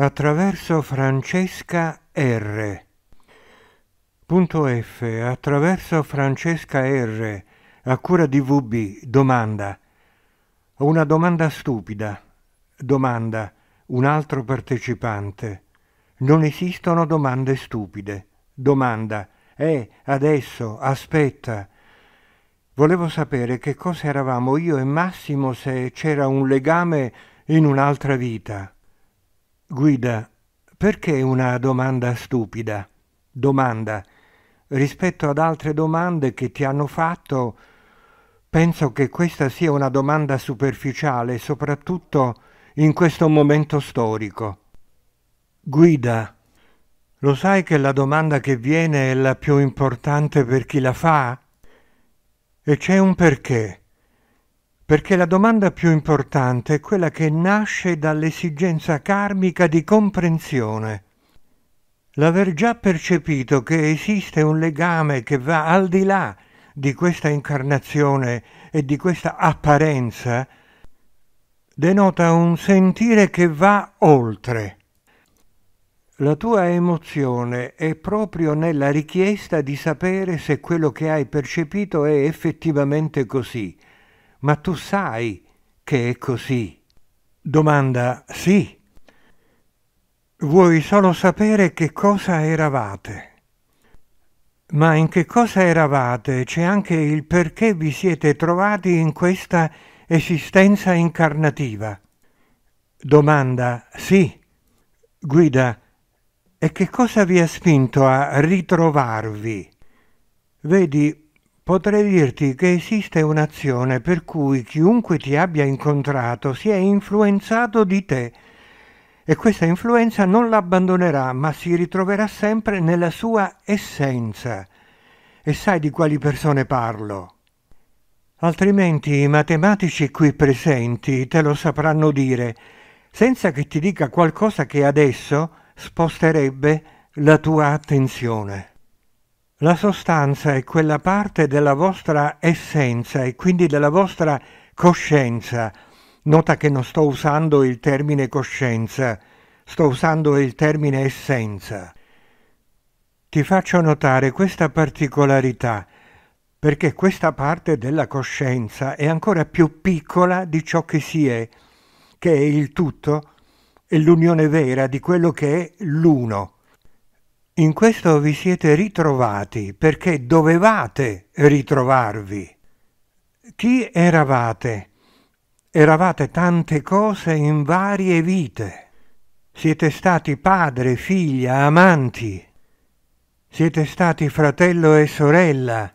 attraverso Francesca R. Punto F. Attraverso Francesca R. A cura di VB. Domanda. Ho una domanda stupida. Domanda. Un altro partecipante. Non esistono domande stupide. Domanda. Eh, adesso, aspetta. Volevo sapere che cosa eravamo io e Massimo se c'era un legame in un'altra vita. Guida, perché una domanda stupida? Domanda. Rispetto ad altre domande che ti hanno fatto, penso che questa sia una domanda superficiale, soprattutto in questo momento storico. Guida. Lo sai che la domanda che viene è la più importante per chi la fa? E c'è un perché perché la domanda più importante è quella che nasce dall'esigenza karmica di comprensione. L'aver già percepito che esiste un legame che va al di là di questa incarnazione e di questa apparenza denota un sentire che va oltre. La tua emozione è proprio nella richiesta di sapere se quello che hai percepito è effettivamente così, ma tu sai che è così? Domanda sì. Vuoi solo sapere che cosa eravate. Ma in che cosa eravate c'è anche il perché vi siete trovati in questa esistenza incarnativa. Domanda sì. Guida, e che cosa vi ha spinto a ritrovarvi? Vedi, Potrei dirti che esiste un'azione per cui chiunque ti abbia incontrato si è influenzato di te e questa influenza non l'abbandonerà, ma si ritroverà sempre nella sua essenza. E sai di quali persone parlo. Altrimenti i matematici qui presenti te lo sapranno dire, senza che ti dica qualcosa che adesso sposterebbe la tua attenzione. La sostanza è quella parte della vostra essenza e quindi della vostra coscienza. Nota che non sto usando il termine coscienza, sto usando il termine essenza. Ti faccio notare questa particolarità perché questa parte della coscienza è ancora più piccola di ciò che si è, che è il tutto, è l'unione vera di quello che è l'uno. In questo vi siete ritrovati perché dovevate ritrovarvi. Chi eravate? Eravate tante cose in varie vite. Siete stati padre, figlia, amanti. Siete stati fratello e sorella.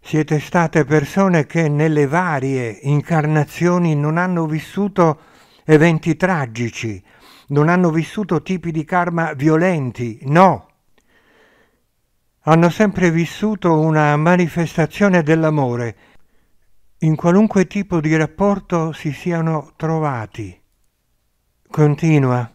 Siete state persone che nelle varie incarnazioni non hanno vissuto eventi tragici, non hanno vissuto tipi di karma violenti, no hanno sempre vissuto una manifestazione dell'amore, in qualunque tipo di rapporto si siano trovati. Continua.